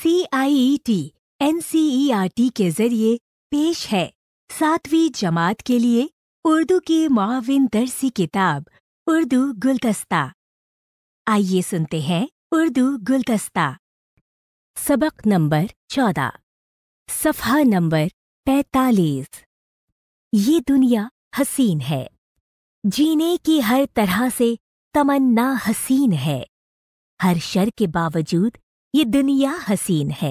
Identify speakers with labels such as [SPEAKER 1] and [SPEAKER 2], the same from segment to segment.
[SPEAKER 1] C I E T N C E R T के जरिए पेश है सातवीं जमात के लिए उर्दू की माविन दरसी किताब उर्दू गुलदस्ता आइए सुनते हैं उर्दू गुलदस्ता सबक नंबर चौदह सफा नंबर पैतालीस ये दुनिया हसीन है जीने की हर तरह से तमन्ना हसीन है हर शर के बावजूद ये दुनिया हसीन है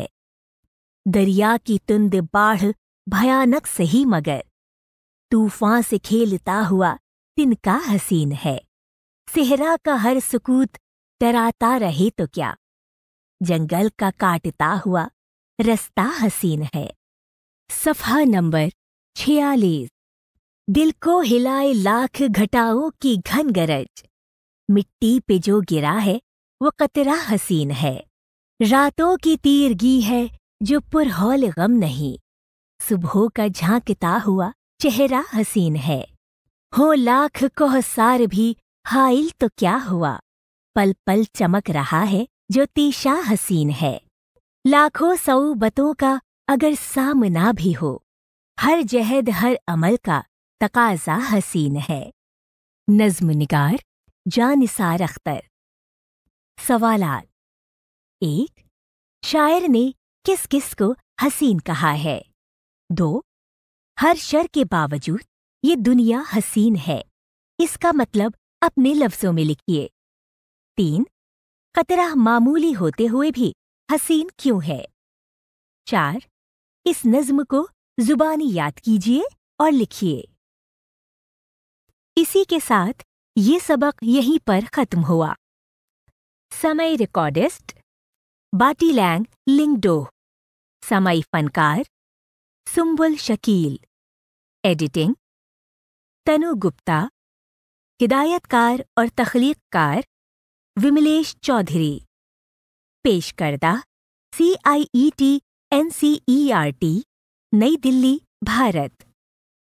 [SPEAKER 1] दरिया की तुंद बाढ़ भयानक सही मगर तूफान से खेलता हुआ तिनका हसीन है सेहरा का हर सुकूत डराता रहे तो क्या जंगल का काटता हुआ रास्ता हसीन है सफा नंबर छियालीस दिल को हिलाए लाख घटाओं की घन गरज मिट्टी पे जो गिरा है वो कतरा हसीन है रातों की तीरगी है जो पुरहौल गम नहीं सुबह का झांकता हुआ चेहरा हसीन है हो लाख कोहसार भी हाइल तो क्या हुआ पल पल चमक रहा है जो तीशा हसीन है लाखों सऊबतों का अगर सामना भी हो हर जहद हर अमल का तकाजा हसीन है नज्म निगार जानिसार अख्तर सवालात एक शायर ने किस किस को हसीन कहा है दो हर शर के बावजूद ये दुनिया हसीन है इसका मतलब अपने लफ्जों में लिखिए तीन कतरा मामूली होते हुए भी हसीन क्यों है चार इस नज्म को जुबानी याद कीजिए और लिखिए इसी के साथ ये सबक यहीं पर खत्म हुआ समय रिकॉर्डिस्ट बाटीलैंग लिंगडो समय फनकार सुम्बुल शकील एडिटिंग तनु गुप्ता हिदायतकार और तख्लीकार विमलेश चौधरी पेशकर्दा C I E T N C E R T New Delhi Bharat